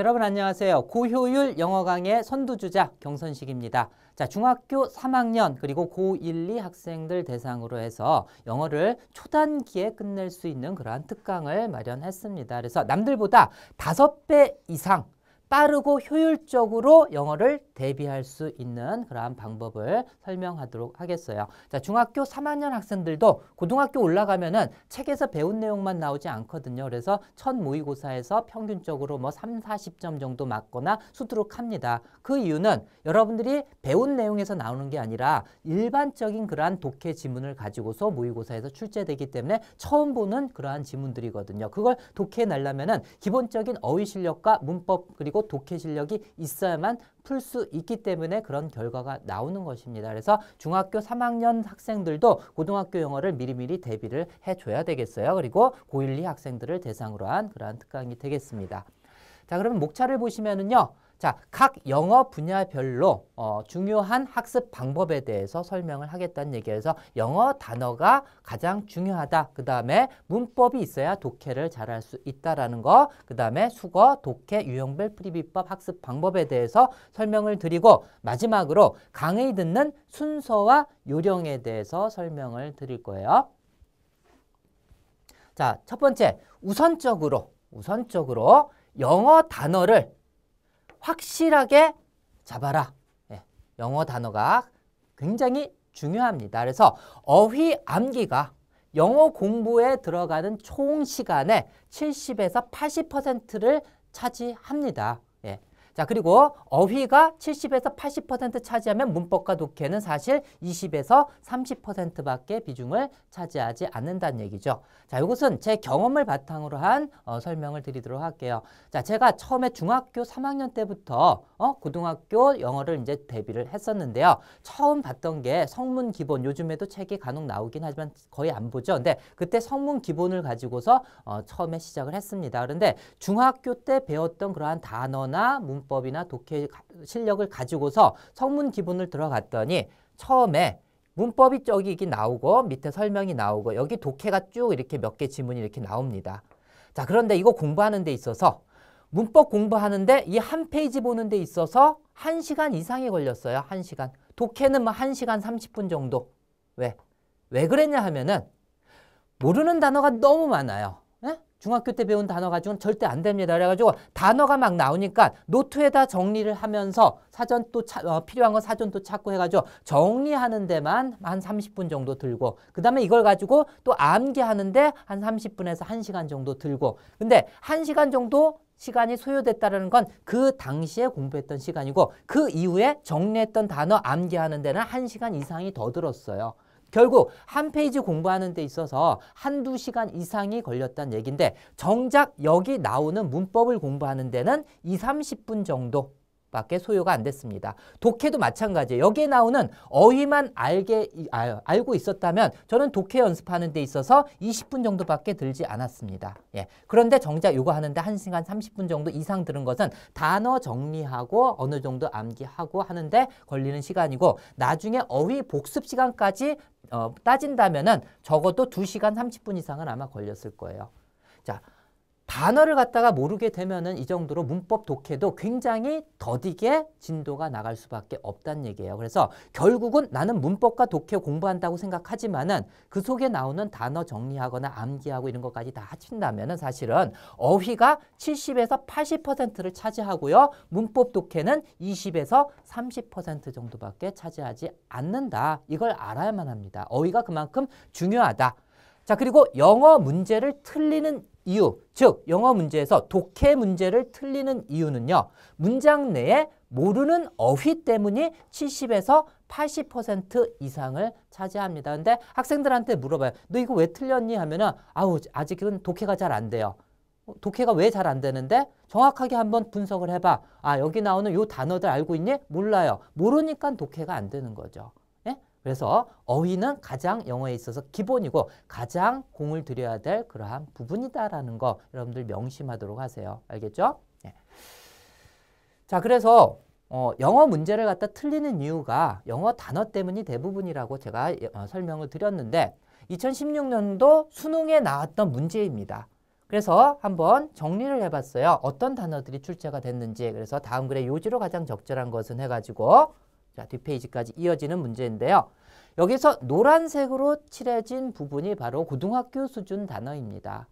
여러분 안녕하세요. 고효율 영어 강의 선두주자 경선식입니다. 자, 중학교 3학년 그리고 고1, 2 학생들 대상으로 해서 영어를 초단기에 끝낼 수 있는 그러한 특강을 마련했습니다. 그래서 남들보다 5배 이상 빠르고 효율적으로 영어를 대비할 수 있는 그러한 방법을 설명하도록 하겠어요. 자, 중학교 3학년 학생들도 고등학교 올라가면은 책에서 배운 내용만 나오지 않거든요. 그래서 첫 모의고사에서 평균적으로 뭐 3, 40점 정도 맞거나 수두룩합니다. 그 이유는 여러분들이 배운 내용에서 나오는 게 아니라 일반적인 그러한 독해 지문을 가지고서 모의고사에서 출제되기 때문에 처음 보는 그러한 지문들이거든요. 그걸 독해 날려면은 기본적인 어휘 실력과 문법 그리고 독해 실력이 있어야만 풀수 있기 때문에 그런 결과가 나오는 것입니다. 그래서 중학교 3학년 학생들도 고등학교 영어를 미리미리 대비를 해줘야 되겠어요. 그리고 고1, 2 학생들을 대상으로 한 그러한 특강이 되겠습니다. 자, 그러면 목차를 보시면은요. 자, 각 영어 분야별로 어, 중요한 학습 방법에 대해서 설명을 하겠다는 얘기에서 영어 단어가 가장 중요하다. 그 다음에 문법이 있어야 독해를 잘할 수 있다라는 거. 그 다음에 수거, 독해, 유형별 프리비법 학습 방법에 대해서 설명을 드리고 마지막으로 강의 듣는 순서와 요령에 대해서 설명을 드릴 거예요. 자, 첫 번째 우선적으로 우선적으로 영어 단어를 확실하게 잡아라. 예, 영어 단어가 굉장히 중요합니다. 그래서 어휘 암기가 영어 공부에 들어가는 총 시간의 70에서 80%를 차지합니다. 자 그리고 어휘가 70에서 80% 차지하면 문법과 독해는 사실 20에서 30%밖에 비중을 차지하지 않는다는 얘기죠. 자 이것은 제 경험을 바탕으로 한 어, 설명을 드리도록 할게요. 자 제가 처음에 중학교 3학년 때부터 어, 고등학교 영어를 이제 대비를 했었는데요. 처음 봤던 게 성문 기본 요즘에도 책이 간혹 나오긴 하지만 거의 안 보죠. 근데 그때 성문 기본을 가지고서 어, 처음에 시작을 했습니다. 그런데 중학교 때 배웠던 그러한 단어나 문법 기법이나 독해 실력을 가지고서 성문 기본을 들어갔더니 처음에 문법이 저기 이게 나오고 밑에 설명이 나오고 여기 독해가 쭉 이렇게 몇 개 지문이 이렇게 나옵니다. 자 그런데 이거 공부하는 데 있어서 문법 공부하는데 이 한 페이지 보는 데 있어서 한시간 이상이 걸렸어요. 한시간 독해는 뭐 한시간 삼십 분 정도. 왜? 왜 그랬냐 하면은 모르는 단어가 너무 많아요. 중학교 때 배운 단어 가지고는 절대 안 됩니다. 그래가지고 단어가 막 나오니까 노트에다 정리를 하면서 사전 또 차, 어, 필요한 건 사전 또 찾고 해가지고 정리하는 데만 한 30분 정도 들고 그 다음에 이걸 가지고 또 암기하는데 한 30분에서 1시간 정도 들고 근데 1시간 정도 시간이 소요됐다는 건 그 당시에 공부했던 시간이고 그 이후에 정리했던 단어 암기하는 데는 1시간 이상이 더 들었어요. 결국 한 페이지 공부하는 데 있어서 한두 시간 이상이 걸렸다는 얘기인데 정작 여기 나오는 문법을 공부하는 데는 2, 30분 정도 밖에 소요가 안 됐습니다. 독해도 마찬가지예요. 여기에 나오는 어휘만 알게 아, 알고 있었다면 저는 독해 연습하는 데 있어서 20분 정도밖에 들지 않았습니다. 예. 그런데 정작 이거 하는데 1시간 30분 정도 이상 들은 것은 단어 정리하고 어느 정도 암기하고 하는데 걸리는 시간이고 나중에 어휘 복습 시간까지 어, 따진다면은 적어도 2시간 30분 이상은 아마 걸렸을 거예요. 자, 단어를 갖다가 모르게 되면은 이 정도로 문법 독해도 굉장히 더디게 진도가 나갈 수밖에 없다는 얘기예요. 그래서 결국은 나는 문법과 독해 공부한다고 생각하지만은 그 속에 나오는 단어 정리하거나 암기하고 이런 것까지 다 합친다면은 사실은 어휘가 70에서 80%를 차지하고요. 문법 독해는 20에서 30% 정도밖에 차지하지 않는다. 이걸 알아야만 합니다. 어휘가 그만큼 중요하다. 자, 그리고 영어 문제를 틀리는 이유, 즉 영어 문제에서 독해 문제를 틀리는 이유는요. 문장 내에 모르는 어휘 때문이 70에서 80% 이상을 차지합니다. 근데 학생들한테 물어봐요. 너 이거 왜 틀렸니? 하면은 아우 아직은 독해가 잘 안 돼요. 어, 독해가 왜 잘 안 되는데 정확하게 한번 분석을 해봐. 아 여기 나오는 요 단어들 알고 있니? 몰라요. 모르니까 독해가 안 되는 거죠. 그래서 어휘는 가장 영어에 있어서 기본이고 가장 공을 들여야 될 그러한 부분이다라는 거 여러분들 명심하도록 하세요. 알겠죠? 네. 자, 그래서 어, 영어 문제를 갖다 틀리는 이유가 영어 단어 때문이 대부분이라고 제가 어, 설명을 드렸는데 2016년도 수능에 나왔던 문제입니다. 그래서 한번 정리를 해봤어요. 어떤 단어들이 출제가 됐는지 그래서 다음 글의 요지로 가장 적절한 것은 해가지고 자, 뒷페이지까지 이어지는 문제인데요. 여기서 노란색으로 칠해진 부분이 바로 고등학교 수준 단어입니다.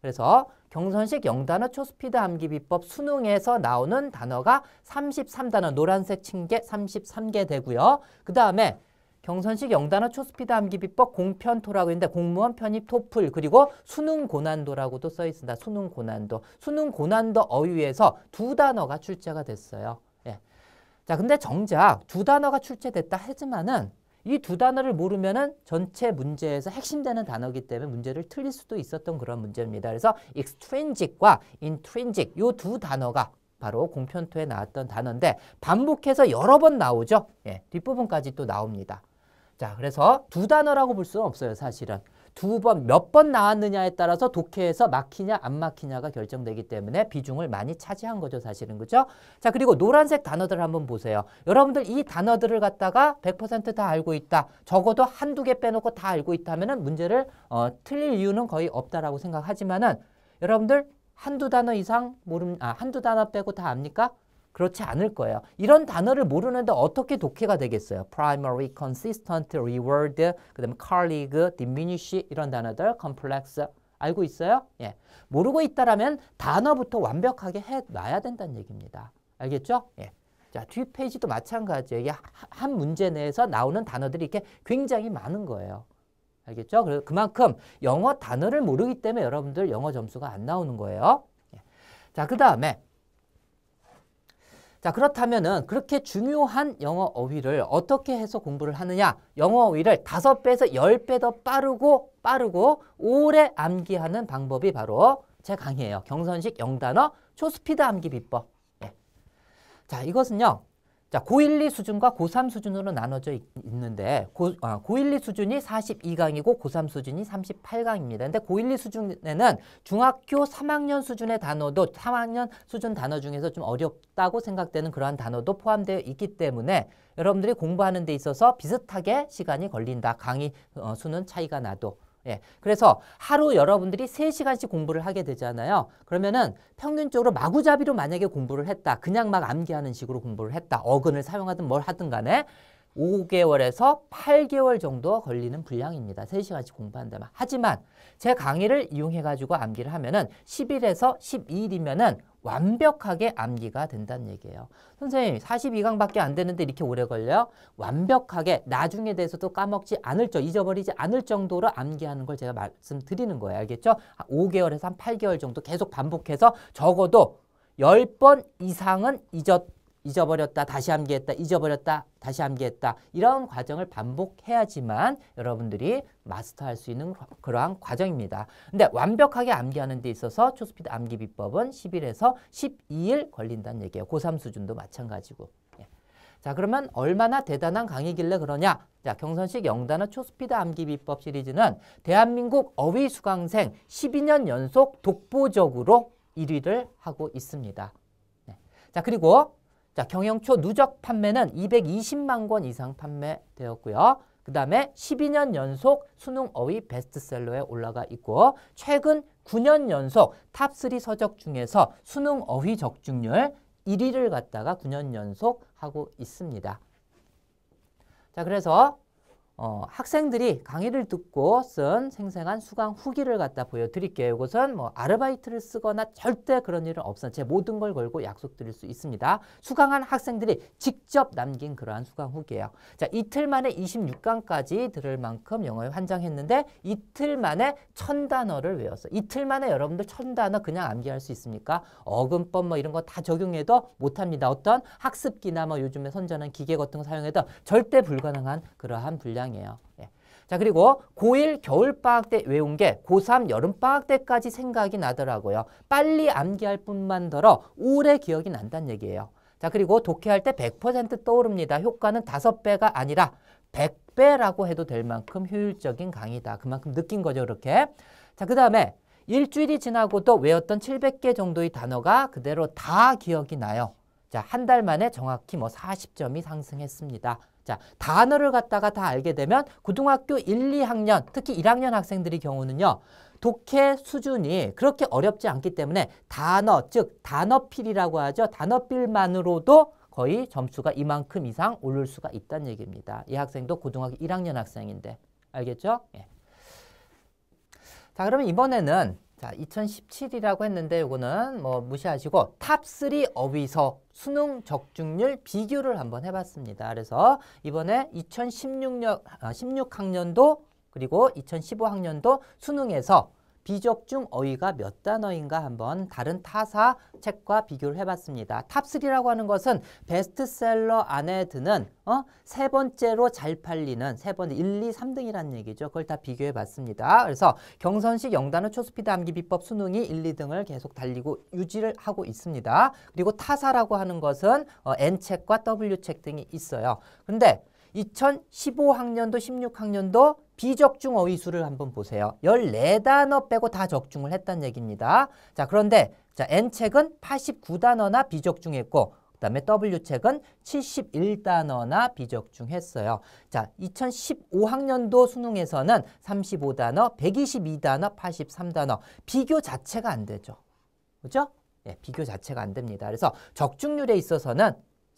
그래서 경선식 영단어 초스피드 암기 비법 수능에서 나오는 단어가 33단어 노란색 친게 33개 되고요. 그 다음에 경선식 영단어 초스피드 암기 비법 공편토라고 했는데 공무원 편입 토플 그리고 수능 고난도라고도 써 있습니다. 수능 고난도. 수능 고난도 어휘에서 두 단어가 출제가 됐어요. 자, 근데 정작 두 단어가 출제됐다 하지만은 이 두 단어를 모르면은 전체 문제에서 핵심되는 단어기 때문에 문제를 틀릴 수도 있었던 그런 문제입니다. 그래서 extrinsic과 intrinsic 요 두 단어가 바로 공편토에 나왔던 단어인데 반복해서 여러 번 나오죠. 예, 뒷부분까지 또 나옵니다. 자, 그래서 두 단어라고 볼 수는 없어요, 사실은. 두 번, 몇 번 나왔느냐에 따라서 독해에서 막히냐 안 막히냐가 결정되기 때문에 비중을 많이 차지한 거죠. 사실은 그죠? 자 그리고 노란색 단어들 한번 보세요. 여러분들 이 단어들을 갖다가 100%다 알고 있다. 적어도 한두 개 빼놓고 다 알고 있다면 은 문제를 어, 틀릴 이유는 거의 없다라고 생각하지만은 여러분들 한두 단어 이상 모름 아 한두 단어 빼고 다 압니까? 그렇지 않을 거예요. 이런 단어를 모르는데 어떻게 독해가 되겠어요? primary, consistent, reward, 그 다음에 colleague, diminish 이런 단어들, complex 알고 있어요? 예. 모르고 있다라면 단어부터 완벽하게 해놔야 된다는 얘기입니다. 알겠죠? 예. 자, 뒷페이지도 마찬가지예요. 이게 한 문제 내에서 나오는 단어들이 이렇게 굉장히 많은 거예요. 알겠죠? 그래서 그만큼 영어 단어를 모르기 때문에 여러분들 영어 점수가 안 나오는 거예요. 예. 자, 그 다음에 자, 그렇다면은 그렇게 중요한 영어 어휘를 어떻게 해서 공부를 하느냐? 영어 어휘를 다섯 배에서 열 배 더 빠르고 빠르고 오래 암기하는 방법이 바로 제 강의예요. 경선식 영단어 초스피드 암기 비법. 예. 자, 이것은요. 자, 고1, 2 수준과 고3 수준으로 나눠져 있, 는데 고, 아, 고1, 2 수준이 42강이고 고3 수준이 38강입니다. 근데 고1, 2 수준에는 중학교 3학년 수준의 단어도 3학년 수준 단어 중에서 좀 어렵다고 생각되는 그러한 단어도 포함되어 있기 때문에 여러분들이 공부하는 데 있어서 비슷하게 시간이 걸린다. 강의 어, 수는 차이가 나도 예. 그래서 하루 여러분들이 세시간씩 공부를 하게 되잖아요. 그러면은 평균적으로 마구잡이로 만약에 공부를 했다. 그냥 막 암기하는 식으로 공부를 했다. 어근을 사용하든 뭘 하든 간에 5개월에서 8개월 정도 걸리는 분량입니다. 3시간씩 공부한다면. 하지만 제 강의를 이용해가지고 암기를 하면은 10일에서 12일이면은 완벽하게 암기가 된다는 얘기예요. 선생님 42강밖에 안 되는데 이렇게 오래 걸려요? 완벽하게 나중에 대해서도 까먹지 않을 정 잊어버리지 않을 정도로 암기하는 걸 제가 말씀드리는 거예요. 알겠죠? 5개월에서 아, 한 8개월 정도 계속 반복해서 적어도 10번 이상은 잊었 잊어버렸다 다시 암기했다 잊어버렸다 다시 암기했다 이런 과정을 반복해야지만 여러분들이 마스터할 수 있는 그러한 과정입니다. 근데 완벽하게 암기하는 데 있어서 초스피드 암기 비법은 10일에서 12일 걸린다는 얘기예요. 고3 수준도 마찬가지고. 예. 자 그러면 얼마나 대단한 강의길래 그러냐 자 경선식 영단어 초스피드 암기 비법 시리즈는 대한민국 어휘 수강생 12년 연속 독보적으로 1위를 하고 있습니다. 네. 자 그리고 자, 경영초 누적 판매는 220만 권 이상 판매되었고요. 그 다음에 12년 연속 수능 어휘 베스트셀러에 올라가 있고 최근 9년 연속 탑3 서적 중에서 수능 어휘 적중률 1위를 갖다가 9년 연속 하고 있습니다. 자, 그래서 어, 학생들이 강의를 듣고 쓴 생생한 수강 후기를 갖다 보여드릴게요. 이것은 뭐 아르바이트를 쓰거나 절대 그런 일은 없어요. 제 모든 걸 걸고 약속드릴 수 있습니다. 수강한 학생들이 직접 남긴 그러한 수강 후기예요. 자, 이틀 만에 26강까지 들을 만큼 영어에 환장했는데 이틀 만에 천단어를 외웠어 이틀 만에 여러분들 천단어 그냥 암기할 수 있습니까? 어근법 뭐 이런 거 다 적용해도 못합니다. 어떤 학습기나 뭐 요즘에 선전한 기계 같은 거 사용해도 절대 불가능한 그러한 분량 상황이에요. 예. 자 그리고 고1 겨울방학 때 외운 게 고3 여름방학 때까지 생각이 나더라고요. 빨리 암기할 뿐만더러 오래 기억이 난다는 얘기예요. 자 그리고 독해할 때 100% 떠오릅니다. 효과는 5배가 아니라 100배라고 해도 될 만큼 효율적인 강의다. 그만큼 느낀 거죠 그렇게. 자그 다음에 일주일이 지나고도 외웠던 700개 정도의 단어가 그대로 다 기억이 나요. 자, 한 달 만에 정확히 뭐 40점이 상승했습니다. 자, 단어를 갖다가 다 알게 되면 고등학교 1, 2학년, 특히 1학년 학생들의 경우는요. 독해 수준이 그렇게 어렵지 않기 때문에 단어, 즉 단어필이라고 하죠. 단어필만으로도 거의 점수가 이만큼 이상 오를 수가 있다는 얘기입니다. 이 학생도 고등학교 1학년 학생인데. 알겠죠? 예. 자, 그러면 이번에는 자, 2017이라고 했는데 이거는 뭐 무시하시고 탑 3 어휘서 수능 적중률 비교를 한번 해봤습니다. 그래서 이번에 2016년, 아, 16학년도 그리고 2015학년도 수능에서 비적중 어휘가 몇 단어인가 한번 다른 타사 책과 비교를 해봤습니다. 탑3라고 하는 것은 베스트셀러 안에 드는 어? 세 번째로 잘 팔리는 세 번째 1, 2, 3등이라는 얘기죠. 그걸 다 비교해봤습니다. 그래서 경선식 영단어 초스피드 암기 비법 수능이 1, 2등을 계속 달리고 유지를 하고 있습니다. 그리고 타사라고 하는 것은 어, N책과 W책 등이 있어요. 근데 2015학년도 16학년도 비적중 어휘수를 한번 보세요. 14단어 빼고 다 적중을 했다는 얘기입니다. 자, 그런데 자, N책은 89단어나 비적중했고 그다음에 W책은 71단어나 비적중했어요. 자, 2015학년도 수능에서는 35단어, 122단어, 83단어. 비교 자체가 안 되죠. 그죠? 예, 비교 자체가 안 됩니다. 그래서 적중률에 있어서는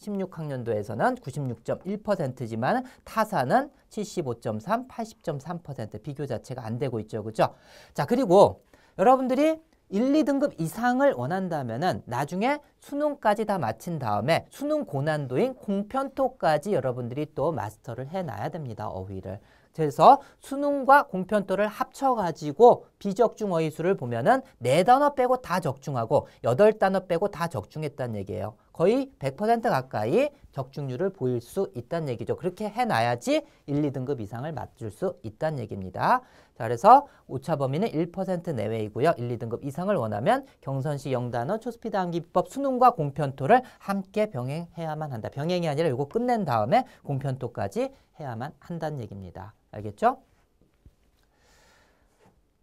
16학년도에서는 96.1%지만 타사는 75.3, 80.3% 비교 자체가 안 되고 있죠. 그죠? 자, 그리고 여러분들이 1, 2등급 이상을 원한다면은 나중에 수능까지 다 마친 다음에 수능 고난도인 공편토까지 여러분들이 또 마스터를 해놔야 됩니다. 어휘를. 그래서 수능과 공편토를 합쳐가지고 비적중 어휘수를 보면은 4단어 빼고 다 적중하고 8 단어 빼고 다 적중했다는 얘기예요. 거의 100% 가까이 적중률을 보일 수 있다는 얘기죠. 그렇게 해놔야지 1, 2등급 이상을 맞출 수 있다는 얘기입니다. 자, 그래서 오차 범위는 1% 내외이고요. 1, 2등급 이상을 원하면 경선시 영단어 초스피드 암기법 수능과 공편토를 함께 병행해야만 한다. 병행이 아니라 이거 끝낸 다음에 공편토까지 해야만 한다는 얘기입니다. 알겠죠?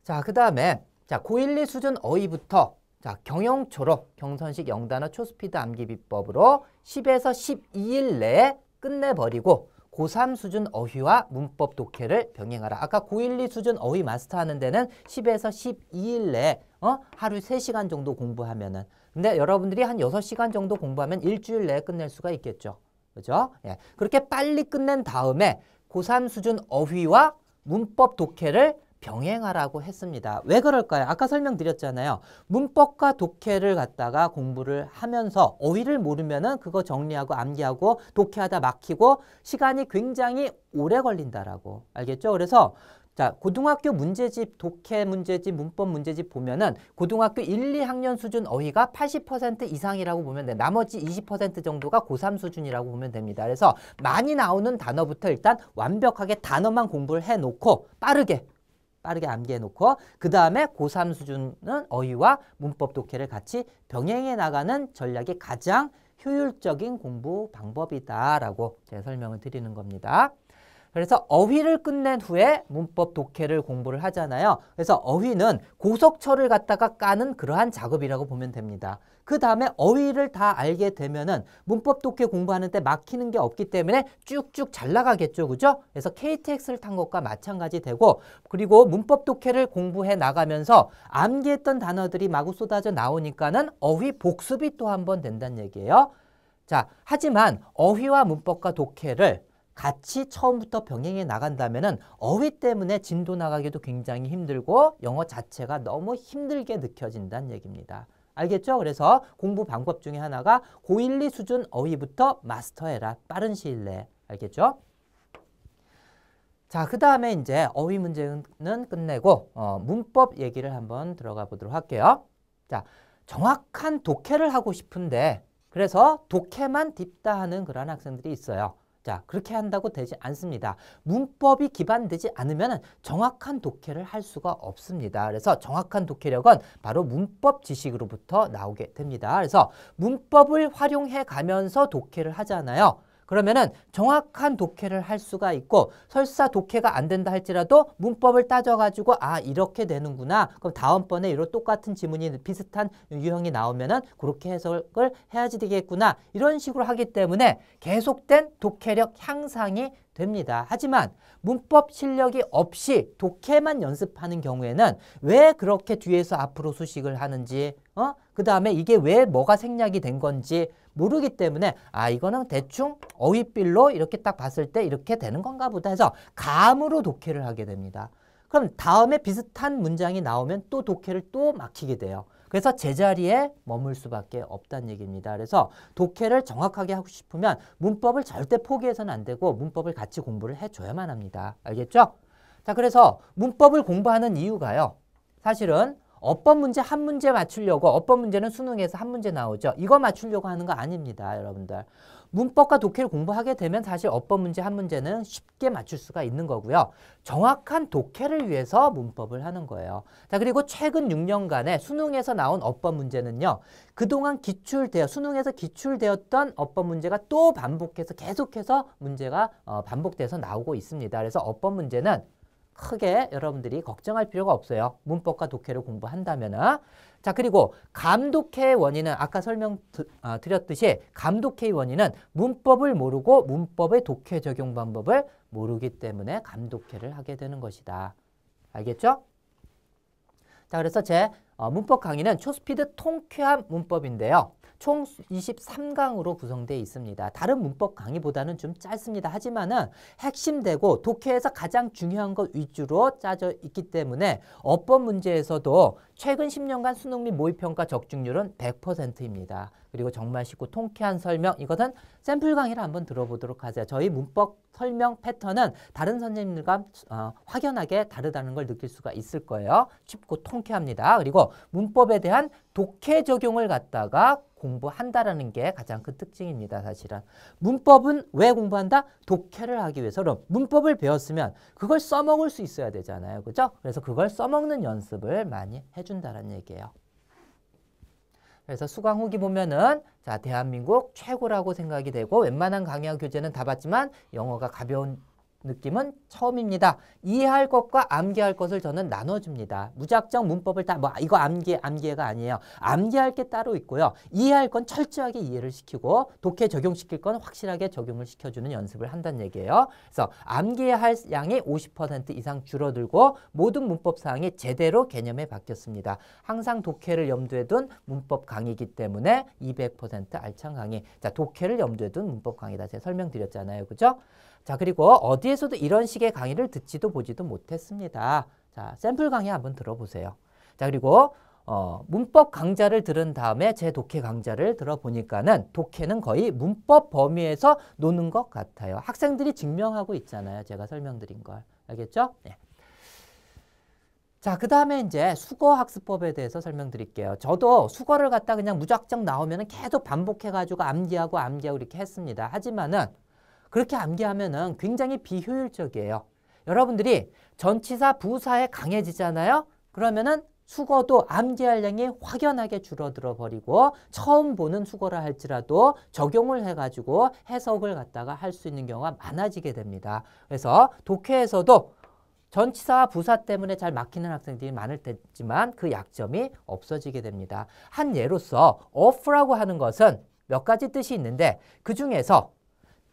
자, 그 다음에 자, 고1, 2 수준 어휘부터 자, 경영초로 경선식 영단어 초스피드 암기 비법으로 10에서 12일 내에 끝내버리고 고3 수준 어휘와 문법 독해를 병행하라. 아까 고1, 2 수준 어휘 마스터하는 데는 10에서 12일 내에 어? 하루 3시간 정도 공부하면은 근데 여러분들이 한 6시간 정도 공부하면 일주일 내에 끝낼 수가 있겠죠. 그죠? 예. 그렇게 빨리 끝낸 다음에 고3 수준 어휘와 문법 독해를 병행하라고 했습니다. 왜 그럴까요? 아까 설명드렸잖아요. 문법과 독해를 갖다가 공부를 하면서 어휘를 모르면은 그거 정리하고 암기하고 독해하다 막히고 시간이 굉장히 오래 걸린다라고 알겠죠? 그래서 자, 고등학교 문제집, 독해 문제집, 문법 문제집 보면은 고등학교 1, 2학년 수준 어휘가 80% 이상이라고 보면 돼. 나머지 20% 정도가 고3 수준이라고 보면 됩니다. 그래서 많이 나오는 단어부터 일단 완벽하게 단어만 공부를 해 놓고 빠르게 빠르게 암기해 놓고 그 다음에 고3 수준은 어휘와 문법 독해를 같이 병행해 나가는 전략이 가장 효율적인 공부 방법이다라고 제가 설명을 드리는 겁니다. 그래서 어휘를 끝낸 후에 문법 독해를 공부를 하잖아요. 그래서 어휘는 고속철을 갖다가 까는 그러한 작업이라고 보면 됩니다. 그 다음에 어휘를 다 알게 되면은 문법 독해 공부하는데 막히는 게 없기 때문에 쭉쭉 잘 나가겠죠. 그죠? 그래서 KTX를 탄 것과 마찬가지 되고 그리고 문법 독해를 공부해 나가면서 암기했던 단어들이 마구 쏟아져 나오니까는 어휘 복습이 또 한 번 된다는 얘기예요. 자, 하지만 어휘와 문법과 독해를 같이 처음부터 병행해 나간다면 어휘 때문에 진도 나가기도 굉장히 힘들고 영어 자체가 너무 힘들게 느껴진다는 얘기입니다. 알겠죠? 그래서 공부 방법 중에 하나가 고1, 2 수준 어휘부터 마스터해라. 빠른 시일 내에. 알겠죠? 자, 그 다음에 이제 어휘 문제는 끝내고 어, 문법 얘기를 한번 들어가 보도록 할게요. 자, 정확한 독해를 하고 싶은데 그래서 독해만 딥다 하는 그런 학생들이 있어요. 자 그렇게 한다고 되지 않습니다. 문법이 기반되지 않으면 정확한 독해를 할 수가 없습니다. 그래서 정확한 독해력은 바로 문법 지식으로부터 나오게 됩니다. 그래서 문법을 활용해 가면서 독해를 하잖아요. 그러면은 정확한 독해를 할 수가 있고 설사 독해가 안 된다 할지라도 문법을 따져가지고 아 이렇게 되는구나 그럼 다음번에 이런 똑같은 지문이 비슷한 유형이 나오면은 그렇게 해석을 해야지 되겠구나 이런 식으로 하기 때문에 계속된 독해력 향상이 됩니다. 하지만 문법 실력이 없이 독해만 연습하는 경우에는 왜 그렇게 뒤에서 앞으로 수식을 하는지 어? 그 다음에 이게 왜 뭐가 생략이 된 건지 모르기 때문에 아 이거는 대충 어휘필로 이렇게 딱 봤을 때 이렇게 되는 건가 보다 해서 감으로 독해를 하게 됩니다. 그럼 다음에 비슷한 문장이 나오면 또 독해를 또 막히게 돼요. 그래서 제자리에 머물 수밖에 없다는 얘기입니다. 그래서 독해를 정확하게 하고 싶으면 문법을 절대 포기해서는 안 되고 문법을 같이 공부를 해줘야만 합니다. 알겠죠? 자, 그래서 문법을 공부하는 이유가요. 사실은 어법 문제 한 문제 맞추려고 어법 문제는 수능에서 한 문제 나오죠. 이거 맞추려고 하는 거 아닙니다. 여러분들. 문법과 독해를 공부하게 되면 사실 어법 문제 한 문제는 쉽게 맞출 수가 있는 거고요. 정확한 독해를 위해서 문법을 하는 거예요. 자 그리고 최근 6년간의 수능에서 나온 어법 문제는요. 그동안 기출되어 수능에서 기출되었던 어법 문제가 또 반복해서 계속해서 문제가 어, 반복돼서 나오고 있습니다. 그래서 어법 문제는 크게 여러분들이 걱정할 필요가 없어요. 문법과 독해를 공부한다면은. 자, 그리고 감독해의 원인은 아까 설명 아, 드렸듯이 감독해의 원인은 문법을 모르고 문법의 독해 적용 방법을 모르기 때문에 감독해를 하게 되는 것이다. 알겠죠? 자, 그래서 제 어, 문법 강의는 초스피드 통쾌한 문법인데요. 총 23강으로 구성되어 있습니다. 다른 문법 강의보다는 좀 짧습니다. 하지만은 핵심되고 독해에서 가장 중요한 것 위주로 짜져 있기 때문에 어법 문제에서도 최근 10년간 수능 및 모의평가 적중률은 100%입니다. 그리고 정말 쉽고 통쾌한 설명 이것은 샘플 강의를 한번 들어보도록 하세요. 저희 문법 설명 패턴은 다른 선생님들과 어, 확연하게 다르다는 걸 느낄 수가 있을 거예요. 쉽고 통쾌합니다. 그리고 문법에 대한 독해 적용을 갖다가 공부한다라는 게 가장 큰 특징입니다. 사실은 문법은 왜 공부한다? 독해를 하기 위해서 그럼 문법을 배웠으면 그걸 써먹을 수 있어야 되잖아요. 그죠? 그래서 그걸 써먹는 연습을 많이 해주 해준다는 얘기예요. 그래서 수강 후기 보면은 자 대한민국 최고라고 생각이 되고 웬만한 강의와 교재는 다 봤지만 영어가 가벼운 느낌은 처음입니다. 이해할 것과 암기할 것을 저는 나눠줍니다. 무작정 문법을 다, 뭐, 이거 암기, 암기가 아니에요. 암기할 게 따로 있고요. 이해할 건 철저하게 이해를 시키고, 독해 적용시킬 건 확실하게 적용을 시켜주는 연습을 한다는 얘기예요. 그래서 암기할 양이 50% 이상 줄어들고, 모든 문법 사항이 제대로 개념에 바뀌었습니다. 항상 독해를 염두에 둔 문법 강의이기 때문에 200% 알찬 강의. 자, 독해를 염두에 둔 문법 강의다. 제가 설명드렸잖아요. 그죠? 자, 그리고 어디 여기에서도 이런 식의 강의를 듣지도 보지도 못했습니다. 자, 샘플 강의 한번 들어보세요. 자, 그리고 어, 문법 강좌를 들은 다음에 제 독해 강좌를 들어보니까는 독해는 거의 문법 범위에서 노는 것 같아요. 학생들이 증명하고 있잖아요. 제가 설명드린 걸. 알겠죠? 네. 자, 그 다음에 이제 수거 학습법에 대해서 설명드릴게요. 저도 수거를 갖다 그냥 무작정 나오면 계속 반복해가지고 암기하고 암기하고 이렇게 했습니다. 하지만은 그렇게 암기하면 굉장히 비효율적이에요. 여러분들이 전치사 부사에 강해지잖아요. 그러면은 수거도 암기할양이 확연하게 줄어들어 버리고 처음 보는 수거라 할지라도 적용을 해가지고 해석을 갖다가 할 수 있는 경우가 많아지게 됩니다. 그래서 독해에서도 전치사와 부사 때문에 잘 막히는 학생들이 많을 테지만 그 약점이 없어지게 됩니다. 한 예로서 off라고 하는 것은 몇 가지 뜻이 있는데 그 중에서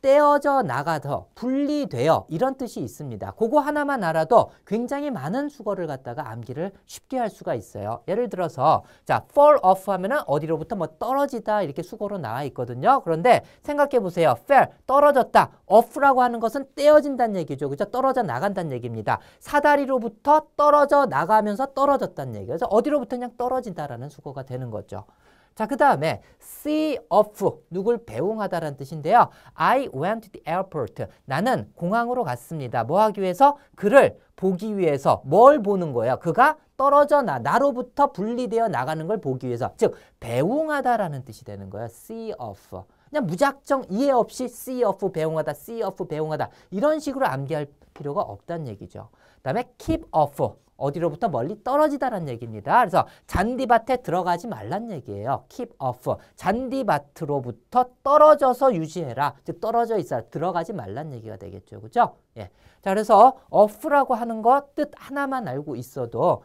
떼어져 나가서 분리되어 이런 뜻이 있습니다. 그거 하나만 알아도 굉장히 많은 수거를 갖다가 암기를 쉽게 할 수가 있어요. 예를 들어서 자 fall off 하면은 어디로부터 뭐 떨어지다 이렇게 수거로 나와 있거든요. 그런데 생각해 보세요. fell 떨어졌다. off라고 하는 것은 떼어진다는 얘기죠. 그죠? 떨어져 나간다는 얘기입니다. 사다리로부터 떨어져 나가면서 떨어졌다는 얘기예요. 그래서 어디로부터 그냥 떨어진다라는 수거가 되는 거죠. 자, 그 다음에 see o f 누굴 배웅하다라는 뜻인데요. I went to the airport. 나는 공항으로 갔습니다. 뭐 하기 위해서? 그를 보기 위해서 뭘 보는 거예요? 그가 떨어져 나, 나로부터 분리되어 나가는 걸 보기 위해서. 즉, 배웅하다라는 뜻이 되는 거예요. see o f 그냥 무작정 이해 없이 see o f 배웅하다, see o f 배웅하다 이런 식으로 암기할 필요가 없다는 얘기죠. 그 다음에 keep off. 어디로부터 멀리 떨어지다라는 얘기입니다. 그래서 잔디밭에 들어가지 말란 얘기예요. keep off. 잔디밭으로부터 떨어져서 유지해라. 즉 떨어져 있어라. 들어가지 말란 얘기가 되겠죠. 그죠? 예. 자, 그래서 off라고 하는 것 뜻 하나만 알고 있어도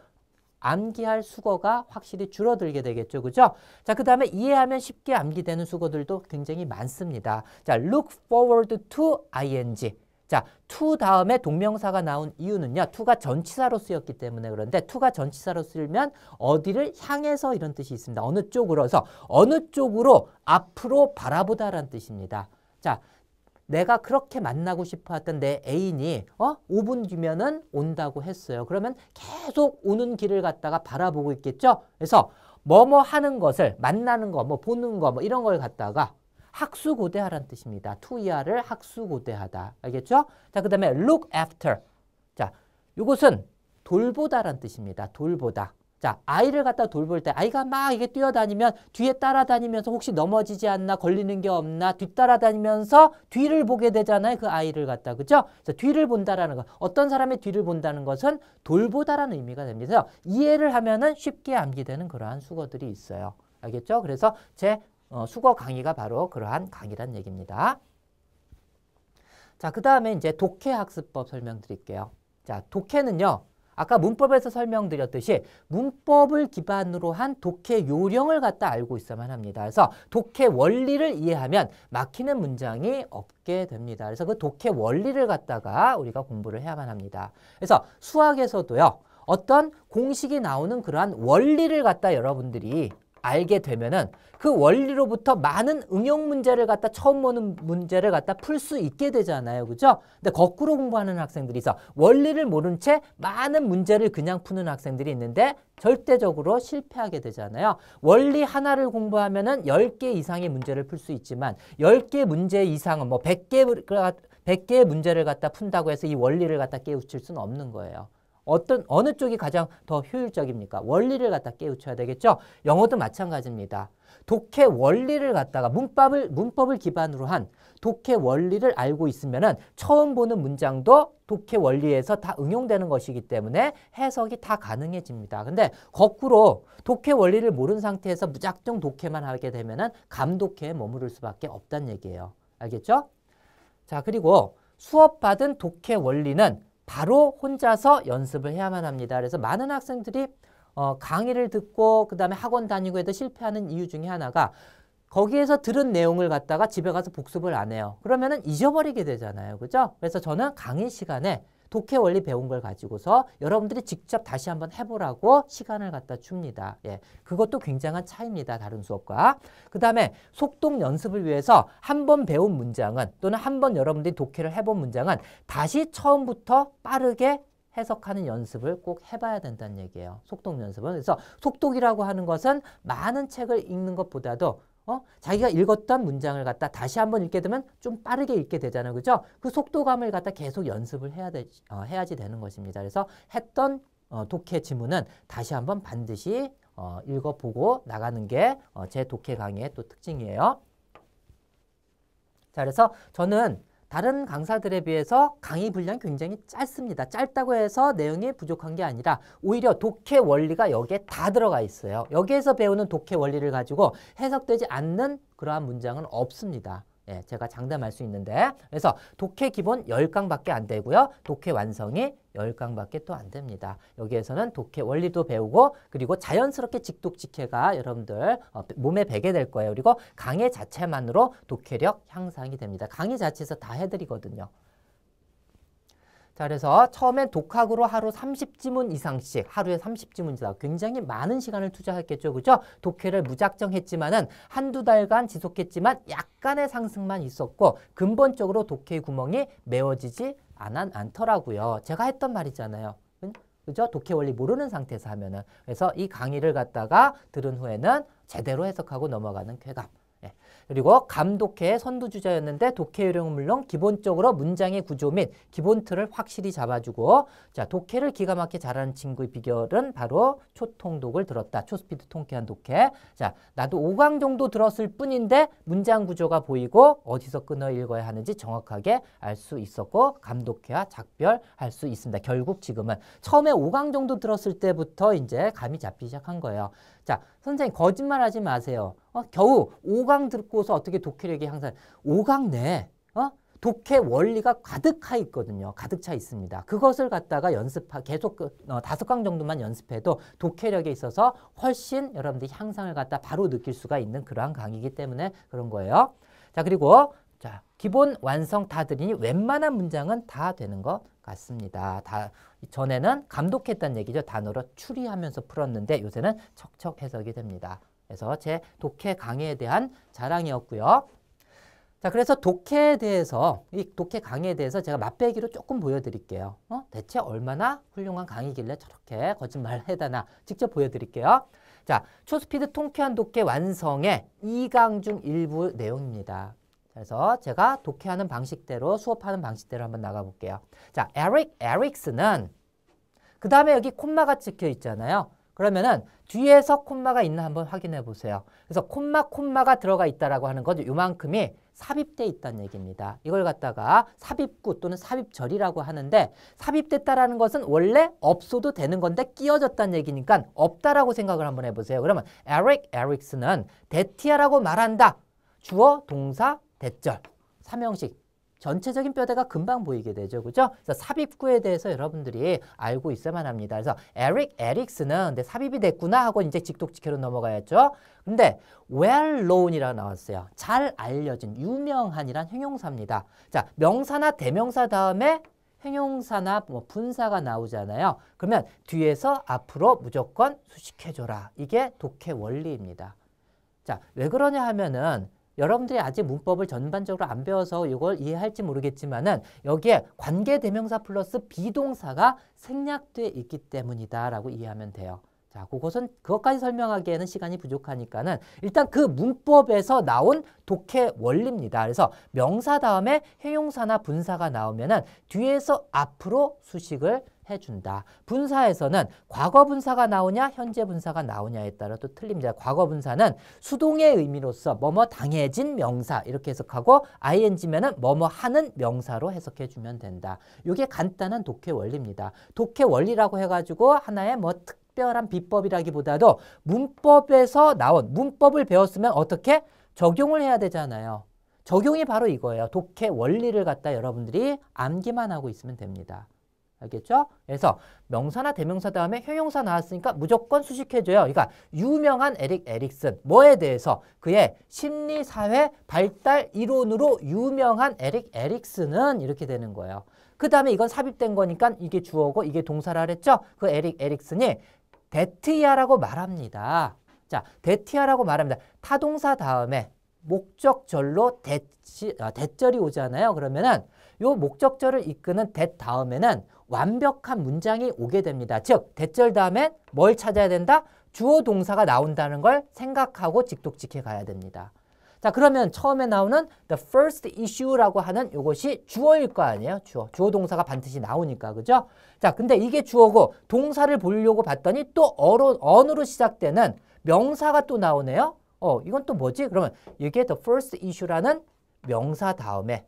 암기할 수거가 확실히 줄어들게 되겠죠. 그죠? 자, 그 다음에 이해하면 쉽게 암기되는 수거들도 굉장히 많습니다. 자, look forward to ing. 자, to 다음에 동명사가 나온 이유는요. to가 전치사로 쓰였기 때문에 그런데 to가 전치사로 쓰면 어디를 향해서 이런 뜻이 있습니다. 어느 쪽으로서 어느 쪽으로 앞으로 바라보다라는 뜻입니다. 자, 내가 그렇게 만나고 싶어 했던 내 애인이 어? 5분 뒤면은 온다고 했어요. 그러면 계속 오는 길을 갔다가 바라보고 있겠죠? 그래서 뭐뭐 하는 것을 만나는 거, 뭐 보는 거, 뭐 이런 걸 갖다가 학수고대하라는 뜻입니다. to 이하를 학수고대하다. 알겠죠? 자, 그 다음에 look after. 자, 이것은 돌보다라는 뜻입니다. 돌보다. 자, 아이를 갖다 돌볼 때 아이가 막 이게 뛰어다니면 뒤에 따라다니면서 혹시 넘어지지 않나 걸리는 게 없나 뒤따라다니면서 뒤를 보게 되잖아요. 그 아이를 갖다. 그죠? 자, 뒤를 본다라는 것. 어떤 사람의 뒤를 본다는 것은 돌보다라는 의미가 됩니다. 이해를 하면은 쉽게 암기되는 그러한 수거들이 있어요. 알겠죠? 그래서 제 어, 수거 강의가 바로 그러한 강의란 얘기입니다. 자, 그 다음에 이제 독해 학습법 설명드릴게요. 자, 독해는요. 아까 문법에서 설명드렸듯이 문법을 기반으로 한 독해 요령을 갖다 알고 있어야만 합니다. 그래서 독해 원리를 이해하면 막히는 문장이 없게 됩니다. 그래서 그 독해 원리를 갖다가 우리가 공부를 해야만 합니다. 그래서 수학에서도요. 어떤 공식이 나오는 그러한 원리를 갖다 여러분들이 알게 되면은 그 원리로부터 많은 응용 문제를 갖다 처음 보는 문제를 갖다 풀 수 있게 되잖아요. 그죠? 근데 거꾸로 공부하는 학생들이 있어. 원리를 모른 채 많은 문제를 그냥 푸는 학생들이 있는데 절대적으로 실패하게 되잖아요. 원리 하나를 공부하면은 열 개 이상의 문제를 풀 수 있지만 열개 문제 이상은 뭐백개 100개의 문제를 갖다 푼다고 해서 이 원리를 갖다 깨우칠 수는 없는 거예요. 어떤 어느 쪽이 가장 더 효율적입니까? 원리를 갖다 깨우쳐야 되겠죠. 영어도 마찬가지입니다. 독해 원리를 갖다가 문법을 문법을 기반으로 한 독해 원리를 알고 있으면은 처음 보는 문장도 독해 원리에서 다 응용되는 것이기 때문에 해석이 다 가능해집니다. 근데 거꾸로 독해 원리를 모른 상태에서 무작정 독해만 하게 되면은 감독해에 머무를 수밖에 없다는 얘기예요. 알겠죠? 자, 그리고 수업 받은 독해 원리는 바로 혼자서 연습을 해야만 합니다. 그래서 많은 학생들이 어, 강의를 듣고 그 다음에 학원 다니고 해도 실패하는 이유 중에 하나가 거기에서 들은 내용을 갖다가 집에 가서 복습을 안 해요. 그러면은 잊어버리게 되잖아요. 그죠? 그래서 저는 강의 시간에 독해 원리 배운 걸 가지고서 여러분들이 직접 다시 한번 해보라고 시간을 갖다 줍니다. 예, 그것도 굉장한 차이입니다. 다른 수업과. 그 다음에 속독 연습을 위해서 한 번 배운 문장은 또는 한 번 여러분들이 독해를 해본 문장은 다시 처음부터 빠르게 해석하는 연습을 꼭 해봐야 된다는 얘기예요. 속독 연습은. 그래서 속독이라고 하는 것은 많은 책을 읽는 것보다도 어? 자기가 읽었던 문장을 갖다 다시 한번 읽게 되면 좀 빠르게 읽게 되잖아요. 그죠? 그 속도감을 갖다 계속 연습을 해야 되, 어, 해야지 되는 것입니다. 그래서 했던 어, 독해 지문은 다시 한번 반드시 어, 읽어보고 나가는 게제 어, 독해 강의의 또 특징이에요. 자, 그래서 저는 다른 강사들에 비해서 강의 분량이 굉장히 짧습니다. 짧다고 해서 내용이 부족한 게 아니라 오히려 독해 원리가 여기에 다 들어가 있어요. 여기에서 배우는 독해 원리를 가지고 해석되지 않는 그러한 문장은 없습니다. 예, 제가 장담할 수 있는데 그래서 독해 기본 열강밖에안 되고요. 독해 완성이 열강밖에 또 안 됩니다. 여기에서는 독해 원리도 배우고 그리고 자연스럽게 직독직해가 여러분들 어, 몸에 배게 될 거예요. 그리고 강의 자체만으로 독해력 향상이 됩니다. 강의 자체에서 다 해드리거든요. 자, 그래서 처음엔 독학으로 하루 30지문 이상씩, 하루에 30지문이다. 굉장히 많은 시간을 투자했겠죠. 그죠? 독해를 무작정 했지만은 한두 달간 지속했지만 약간의 상승만 있었고 근본적으로 독해 구멍이 메워지지 않안 않더라고요. 제가 했던 말이잖아요. 그죠? 독해 원리 모르는 상태에서 하면은. 그래서 이 강의를 갖다가 들은 후에는 제대로 해석하고 넘어가는 쾌감. 그리고 감독회의 선두주자였는데 독해요령은 물론 기본적으로 문장의 구조 및 기본 틀을 확실히 잡아주고 자 독해를 기가 막히게 잘하는 친구의 비결은 바로 초통독을 들었다. 초스피드 통쾌한 독해. 자 나도 5강 정도 들었을 뿐인데 문장 구조가 보이고 어디서 끊어 읽어야 하는지 정확하게 알 수 있었고 감독회와 작별할 수 있습니다. 결국 지금은 처음에 5강 정도 들었을 때부터 이제 감이 잡히기 시작한 거예요. 자, 선생님 거짓말하지 마세요. 어? 겨우 5강 듣고서 어떻게 독해력이 향상 5강 내 어? 독해 원리가 가득 차 있거든요. 가득 차 있습니다. 그것을 갖다가 연습하 계속 그, 어, 다섯 강 정도만 연습해도 독해력에 있어서 훨씬 여러분들이 향상을 갖다 바로 느낄 수가 있는 그러한 강의이기 때문에 그런 거예요. 자 그리고 자, 기본 완성 다 드리니 웬만한 문장은 다 되는 것 같습니다. 다 전에는 감독했다는 얘기죠. 단어로 추리하면서 풀었는데 요새는 척척 해석이 됩니다. 그래서 제 독해 강의에 대한 자랑이었고요. 자, 그래서 독해에 대해서 이 독해 강의에 대해서 제가 맛배기로 조금 보여드릴게요. 어? 대체 얼마나 훌륭한 강의길래 저렇게 거짓말 해다나 직접 보여드릴게요. 자, 초스피드 통쾌한 독해 완성의 이강 중 일부 내용입니다. 그래서 제가 독해하는 방식대로 수업하는 방식대로 한번 나가볼게요. 자, 에릭, 에릭스는 그 다음에 여기 콤마가 찍혀 있잖아요. 그러면은 뒤에서 콤마가 있나 한번 확인해 보세요. 그래서 콤마 콤마가 들어가 있다라고 하는 건 요만큼이 삽입돼 있다는 얘기입니다. 이걸 갖다가 삽입구 또는 삽입절이라고 하는데 삽입됐다라는 것은 원래 없어도 되는 건데 끼어졌다는 얘기니까 없다라고 생각을 한번 해보세요. 그러면 에릭 에릭스는 데티아라고 말한다. 주어 동사 대절, 삼형식 전체적인 뼈대가 금방 보이게 되죠. 그죠? 그래서 삽입구에 대해서 여러분들이 알고 있어야만 합니다. 그래서 에릭, 에릭스는 내 삽입이 됐구나 하고 이제 직독직해로 넘어가야죠. 근데 well known이라고 나왔어요. 잘 알려진, 유명한이란 형용사입니다. 자, 명사나 대명사 다음에 형용사나 뭐 분사가 나오잖아요. 그러면 뒤에서 앞으로 무조건 수식해줘라. 이게 독해 원리입니다. 자, 왜 그러냐 하면은 여러분들이 아직 문법을 전반적으로 안 배워서 이걸 이해할지 모르겠지만은 여기에 관계 대명사 플러스 비동사가 생략돼 있기 때문이다라고 이해하면 돼요. 자, 그것은 그것까지 설명하기에는 시간이 부족하니까는 일단 그 문법에서 나온 독해 원리입니다. 그래서 명사 다음에 형용사나 분사가 나오면은 뒤에서 앞으로 수식을 해준다. 분사에서는 과거 분사가 나오냐 현재 분사가 나오냐에 따라 또 틀립니다. 과거 분사는 수동의 의미로서 뭐뭐 당해진 명사 이렇게 해석하고 ing면은 뭐뭐 하는 명사로 해석해주면 된다. 이게 간단한 독해 원리입니다. 독해 원리라고 해가지고 하나의 뭐 특별한 비법이라기보다도 문법에서 나온 문법을 배웠으면 어떻게 적용을 해야 되잖아요. 적용이 바로 이거예요. 독해 원리를 갖다 여러분들이 암기만 하고 있으면 됩니다. 알겠죠? 그래서 명사나 대명사 다음에 형용사 나왔으니까 무조건 수식해줘요. 그러니까 유명한 에릭 에릭슨 뭐에 대해서 그의 심리사회 발달 이론으로 유명한 에릭 에릭슨은 이렇게 되는 거예요. 그 다음에 이건 삽입된 거니까 이게 주어고 이게 동사라 그랬죠? 그 에릭 에릭슨이 데티아라고 말합니다. 자, 데티아라고 말합니다. 타동사 다음에 목적절로 대, 치 아, 대절이 오잖아요. 그러면은 요 목적절을 이끄는 대 다음에는 완벽한 문장이 오게 됩니다. 즉 대절 다음엔 뭘 찾아야 된다? 주어 동사가 나온다는 걸 생각하고 직독직해 가야 됩니다. 자 그러면 처음에 나오는 the first issue라고 하는 이것이 주어일 거 아니에요 주어 주어 동사가 반드시 나오니까 그죠 자 근데 이게 주어고 동사를 보려고 봤더니 또 어로, 언으로 시작되는 명사가 또 나오네요 어 이건 또 뭐지 그러면 이게 the first issue라는 명사 다음에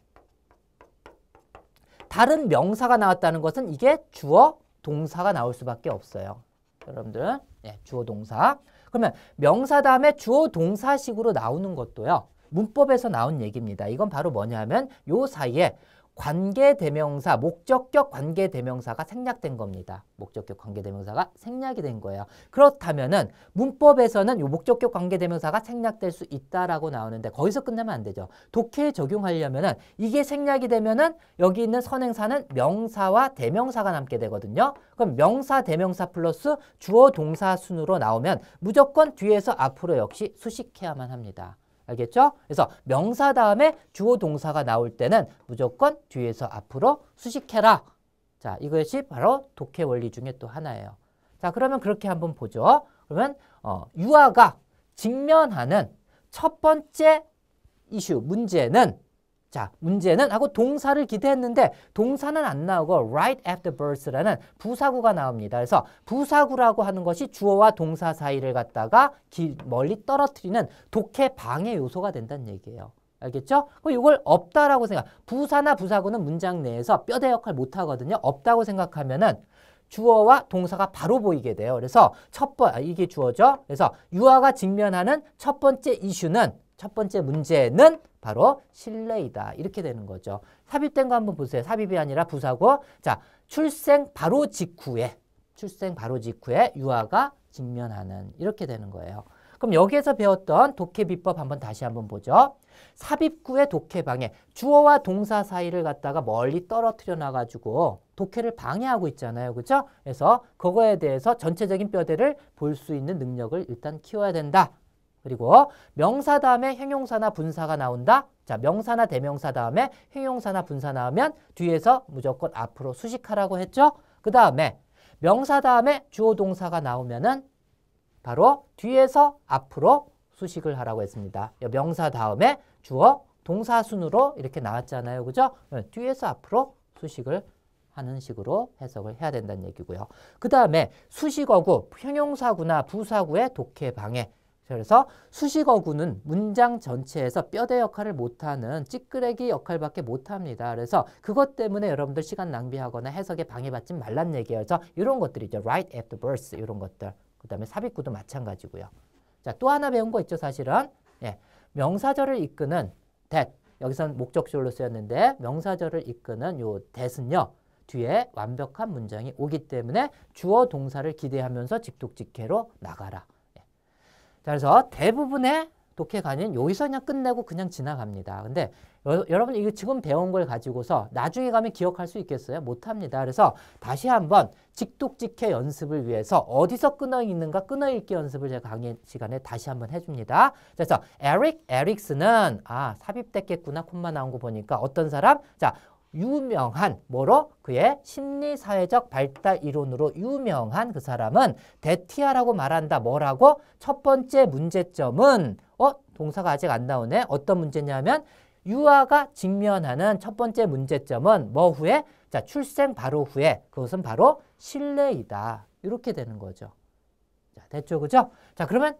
다른 명사가 나왔다는 것은 이게 주어 동사가 나올 수밖에 없어요. 여러분들은 예, 주어 동사. 그러면 명사 다음에 주어 동사식으로 나오는 것도요. 문법에서 나온 얘기입니다. 이건 바로 뭐냐면 요 사이에 관계 대명사, 목적격 관계 대명사가 생략된 겁니다. 목적격 관계 대명사가 생략이 된 거예요. 그렇다면은 문법에서는 요 목적격 관계 대명사가 생략될 수 있다라고 나오는데 거기서 끝나면 안 되죠. 독해에 적용하려면은 이게 생략이 되면은 여기 있는 선행사는 명사와 대명사가 남게 되거든요. 그럼 명사 대명사 플러스 주어 동사 순으로 나오면 무조건 뒤에서 앞으로 역시 수식해야만 합니다. 알겠죠? 그래서 명사 다음에 주어 동사가 나올 때는 무조건 뒤에서 앞으로 수식해라. 자, 이것이 바로 독해 원리 중에 또 하나예요. 자, 그러면 그렇게 한번 보죠. 그러면 어, 유아가 직면하는 첫 번째 이슈, 문제는 자, 문제는 하고 동사를 기대했는데 동사는 안 나오고 right after birth라는 부사구가 나옵니다. 그래서 부사구라고 하는 것이 주어와 동사 사이를 갖다가 기, 멀리 떨어뜨리는 독해 방해 요소가 된다는 얘기예요. 알겠죠? 그럼 이걸 없다라고 생각. 부사나 부사구는 문장 내에서 뼈대 역할 못 하거든요. 없다고 생각하면은 주어와 동사가 바로 보이게 돼요. 그래서 첫 번, 아, 이게 주어죠. 그래서 유아가 직면하는 첫 번째 이슈는 첫 번째 문제는 바로 신뢰이다. 이렇게 되는 거죠. 삽입된 거 한번 보세요. 삽입이 아니라 부사고 자 출생 바로 직후에 출생 바로 직후에 유아가 직면하는 이렇게 되는 거예요. 그럼 여기에서 배웠던 독해 비법 한번 다시 한번 보죠. 삽입구의 독해 방해. 주어와 동사 사이를 갖다가 멀리 떨어뜨려 놔가지고 독해를 방해하고 있잖아요. 그죠? 그래서 그거에 대해서 전체적인 뼈대를 볼 수 있는 능력을 일단 키워야 된다. 그리고 명사 다음에 형용사나 분사가 나온다. 자, 명사나 대명사 다음에 형용사나 분사 나오면 뒤에서 무조건 앞으로 수식하라고 했죠. 그 다음에 명사 다음에 주어 동사가 나오면은 바로 뒤에서 앞으로 수식을 하라고 했습니다. 명사 다음에 주어 동사 순으로 이렇게 나왔잖아요. 그죠? 네, 뒤에서 앞으로 수식을 하는 식으로 해석을 해야 된다는 얘기고요. 그 다음에 수식어구, 형용사구나 부사구의 독해 방해 그래서 수식어구는 문장 전체에서 뼈대 역할을 못하는 찌끄레기 역할밖에 못합니다. 그래서 그것 때문에 여러분들 시간 낭비하거나 해석에 방해받지 말란 얘기예요. 그래서 이런 것들이죠. right at the birth 이런 것들. 그 다음에 삽입구도 마찬가지고요. 자, 또 하나 배운 거 있죠, 사실은. 예, 명사절을 이끄는 that. 여기선 목적절로 쓰였는데 명사절을 이끄는 요 that은요. 뒤에 완벽한 문장이 오기 때문에 주어 동사를 기대하면서 직독직해로 나가라. 자, 그래서 대부분의 독해 강의는 여기서 그냥 끝내고 그냥 지나갑니다. 근데 여, 러분 이거 지금 배운 걸 가지고서 나중에 가면 기억할 수 있겠어요? 못합니다. 그래서 다시 한번 직독직해 연습을 위해서 어디서 끊어 있는가 끊어 읽기 연습을 제가 강의 시간에 다시 한번 해줍니다. 그래서 에릭, 에릭스는 아 삽입됐겠구나 콤마 나온 거 보니까 어떤 사람? 자 유명한 뭐로? 그의 심리사회적 발달 이론으로 유명한 그 사람은 데티아라고 말한다. 뭐라고? 첫 번째 문제점은 어? 동사가 아직 안 나오네. 어떤 문제냐면 유아가 직면하는 첫 번째 문제점은 뭐 후에? 자, 출생 바로 후에 그것은 바로 신뢰이다. 이렇게 되는 거죠. 자, 됐죠? 그죠? 자, 그러면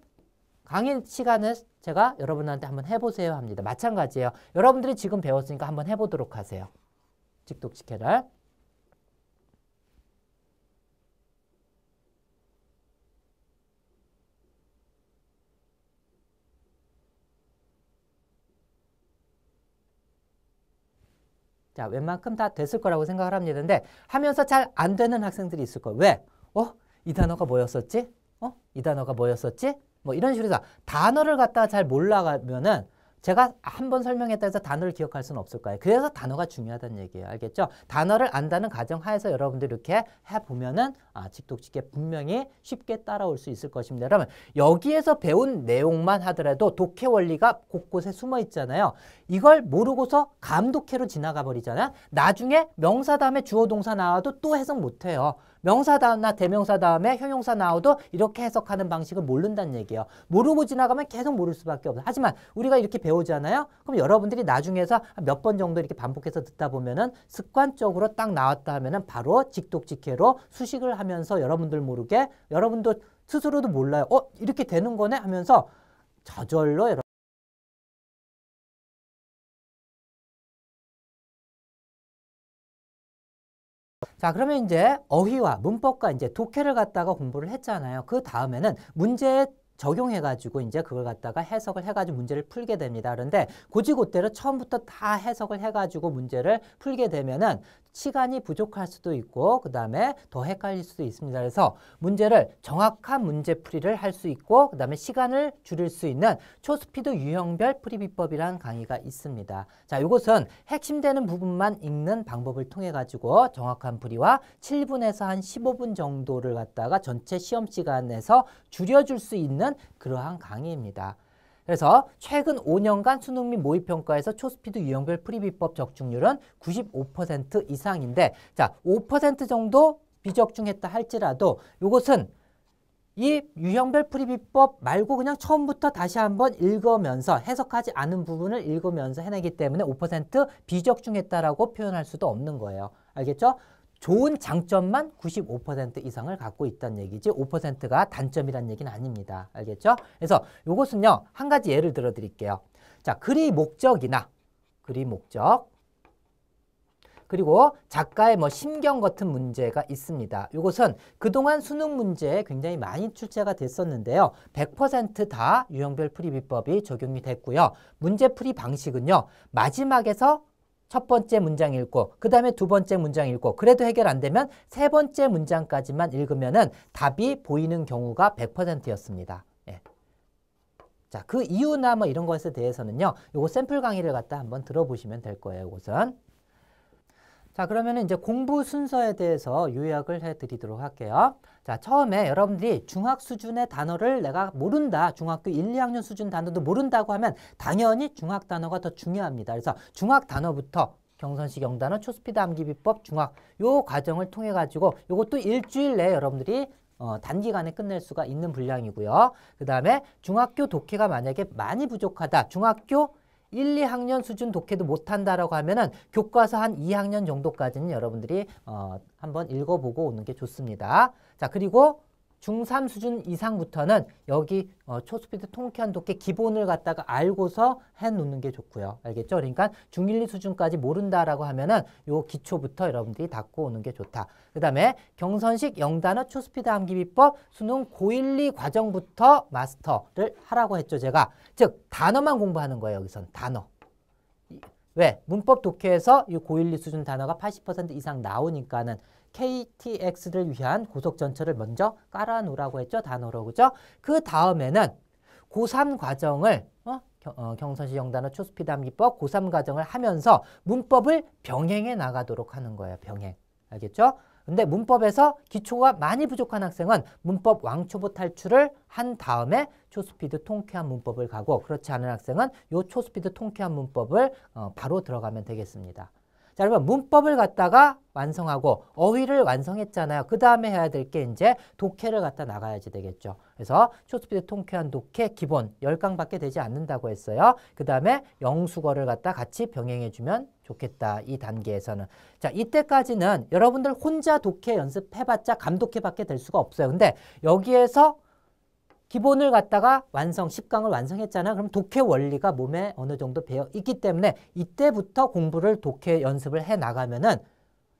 강의 시간을 제가 여러분한테 한번 해보세요 합니다. 마찬가지예요. 여러분들이 지금 배웠으니까 한번 해보도록 하세요. 직독시켜라. 자, 웬만큼 다 됐을 거라고 생각을 합니다. 근데 하면서 잘 안 되는 학생들이 있을 거예요. 왜? 어? 이 단어가 뭐였었지? 어? 이 단어가 뭐였었지? 뭐 이런 식으로 해서 단어를 갖다가 잘 몰라가면은 제가 한 번 설명했다 해서 단어를 기억할 수는 없을 거예요. 그래서 단어가 중요하다는 얘기예요. 알겠죠? 단어를 안다는 가정하에서 여러분들 이렇게 해보면은 아, 직독직게 분명히 쉽게 따라올 수 있을 것입니다. 여러분 여기에서 배운 내용만 하더라도 독해 원리가 곳곳에 숨어 있잖아요. 이걸 모르고서 감독해로 지나가 버리잖아요. 나중에 명사 다음에 주어 동사 나와도 또 해석 못해요. 명사 다음나 대명사 다음에 형용사 나와도 이렇게 해석하는 방식을 모른다는 얘기예요. 모르고 지나가면 계속 모를 수밖에 없어 요 하지만 우리가 이렇게 배우잖아요. 그럼 여러분들이 나중에서 몇 번 정도 이렇게 반복해서 듣다 보면은 습관적으로 딱 나왔다 하면은 바로 직독직해로 수식을 하면서 여러분들 모르게 여러분도 스스로도 몰라요. 어 이렇게 되는 거네 하면서 저절로 여러분 자, 그러면 이제 어휘와 문법과 이제 독해를 갖다가 공부를 했잖아요. 그 다음에는 문제에 적용해가지고 이제 그걸 갖다가 해석을 해가지고 문제를 풀게 됩니다. 그런데 고지고대로 처음부터 다 해석을 해가지고 문제를 풀게 되면은 시간이 부족할 수도 있고 그 다음에 더 헷갈릴 수도 있습니다. 그래서 문제를 정확한 문제풀이를 할 수 있고 그 다음에 시간을 줄일 수 있는 초스피드 유형별 풀이 비법이라는 강의가 있습니다. 자, 이것은 핵심되는 부분만 읽는 방법을 통해 가지고 정확한 풀이와 7분에서 한 15분 정도를 갖다가 전체 시험 시간에서 줄여줄 수 있는 그러한 강의입니다. 그래서 최근 5년간 수능및 모의평가에서 초스피드 유형별 프리비법 적중률은 95% 이상인데 자5% 정도 비적중했다 할지라도 이것은 이 유형별 프리비법 말고 그냥 처음부터 다시 한번 읽으면서 해석하지 않은 부분을 읽으면서 해내기 때문에 5% 비적중했다라고 표현할 수도 없는 거예요. 알겠죠? 좋은 장점만 95% 이상을 갖고 있다는 얘기지 5%가 단점이란 얘기는 아닙니다. 알겠죠? 그래서 이것은요. 한 가지 예를 들어 드릴게요. 자, 글의 목적이나 글의 목적 그리고 작가의 뭐 심경 같은 문제가 있습니다. 이것은 그동안 수능 문제에 굉장히 많이 출제가 됐었는데요. 100%다 유형별 풀이 비법이 적용이 됐고요. 문제 풀이 방식은요. 마지막에서 첫 번째 문장 읽고 그 다음에 두 번째 문장 읽고 그래도 해결 안 되면 세 번째 문장까지만 읽으면은 답이 보이는 경우가 100%였습니다. 예. 자, 그 이유나 뭐 이런 것에 대해서는요. 요거 샘플 강의를 갖다 한번 들어보시면 될 거예요. 우선 자, 그러면 이제 공부 순서에 대해서 요약을 해 드리도록 할게요. 자, 처음에 여러분들이 중학 수준의 단어를 내가 모른다. 중학교 1, 2학년 수준 단어도 모른다고 하면 당연히 중학 단어가 더 중요합니다. 그래서 중학 단어부터 경선식 영단어, 초스피드 암기 비법, 중학 요 과정을 통해 가지고 요것도 일주일 내에 여러분들이 어, 단기간에 끝낼 수가 있는 분량이고요. 그 다음에 중학교 독해가 만약에 많이 부족하다. 중학교 1, 2학년 수준 독해도 못한다라고 하면은 교과서 한 2학년 정도까지는 여러분들이 어, 한번 읽어보고 오는 게 좋습니다. 자 그리고 중3 수준 이상부터는 여기 어, 초스피드 통쾌한 도끼 기본을 갖다가 알고서 해놓는 게 좋고요. 알겠죠? 그러니까 중1, 2 수준까지 모른다라고 하면은 요 기초부터 여러분들이 닦고 오는 게 좋다. 그 다음에 경선식 영단어 초스피드 암기 비법 수능 고1, 2 과정부터 마스터를 하라고 했죠. 제가. 즉 단어만 공부하는 거예요. 여기선 단어. 왜? 문법 독해에서 이 고1, 2 수준 단어가 80% 이상 나오니까는 KTX를 위한 고속전철을 먼저 깔아놓으라고 했죠. 단어로. 그죠? 그 다음에는 고3 과정을 어? 어, 경선시 영단어 초스피드 암기법 고3 과정을 하면서 문법을 병행해 나가도록 하는 거예요. 병행. 알겠죠? 근데 문법에서 기초가 많이 부족한 학생은 문법 왕초보 탈출을 한 다음에 초스피드 통쾌한 문법을 가고 그렇지 않은 학생은 요 초스피드 통쾌한 문법을 어, 바로 들어가면 되겠습니다. 자, 여러분 문법을 갖다가 완성하고 어휘를 완성했잖아요. 그 다음에 해야 될 게 이제 독해를 갖다 나가야지 되겠죠. 그래서 쇼스피드 통쾌한 독해 기본 열강밖에 되지 않는다고 했어요. 그 다음에 영수거를 갖다 같이 병행해주면 좋겠다. 이 단계에서는. 자, 이때까지는 여러분들 혼자 독해 연습해봤자 감독해밖에 될 수가 없어요. 근데 여기에서 기본을 갖다가 완성, 10강을 완성했잖아. 그럼 독해 원리가 몸에 어느 정도 배어 있기 때문에 이때부터 공부를 독해 연습을 해 나가면은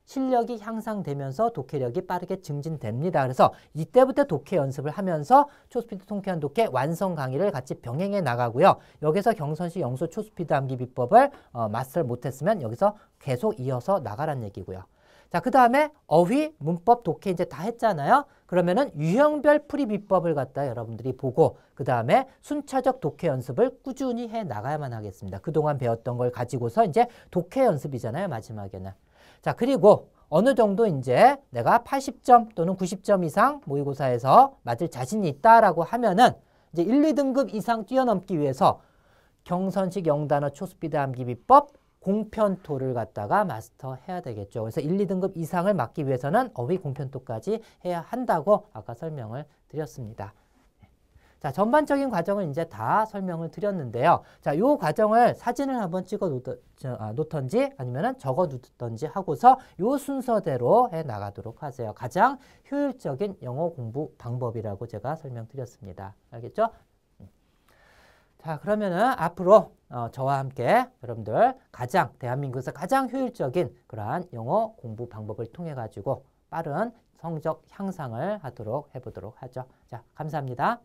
실력이 향상되면서 독해력이 빠르게 증진됩니다. 그래서 이때부터 독해 연습을 하면서 초스피드 통쾌한 독해 완성 강의를 같이 병행해 나가고요. 여기서 경선시 영수 초스피드 암기 비법을 어, 마스터를 못했으면 여기서 계속 이어서 나가란 얘기고요. 자, 그 다음에 어휘, 문법, 독해 이제 다 했잖아요. 그러면은 유형별 풀이비법을 갖다 여러분들이 보고 그 다음에 순차적 독해 연습을 꾸준히 해 나가야만 하겠습니다. 그동안 배웠던 걸 가지고서 이제 독해 연습이잖아요. 마지막에는. 자, 그리고 어느 정도 이제 내가 80점 또는 90점 이상 모의고사에서 맞을 자신이 있다라고 하면은 이제 1, 2등급 이상 뛰어넘기 위해서 경선식 영단어 초스피드 암기 비법 공편토를 갖다가 마스터해야 되겠죠. 그래서 1, 2등급 이상을 막기 위해서는 어휘 공편토까지 해야 한다고 아까 설명을 드렸습니다. 자, 전반적인 과정을 이제 다 설명을 드렸는데요. 자, 요 과정을 사진을 한번 찍어 아, 놓던, 지아니면 적어 놓던지 하고서 요 순서대로 해 나가도록 하세요. 가장 효율적인 영어 공부 방법이라고 제가 설명드렸습니다. 알겠죠? 음. 자, 그러면은 앞으로 어, 저와 함께 여러분들 가장 대한민국에서 가장 효율적인 그러한 영어 공부 방법을 통해 가지고 빠른 성적 향상을 하도록 해보도록 하죠. 자, 감사합니다.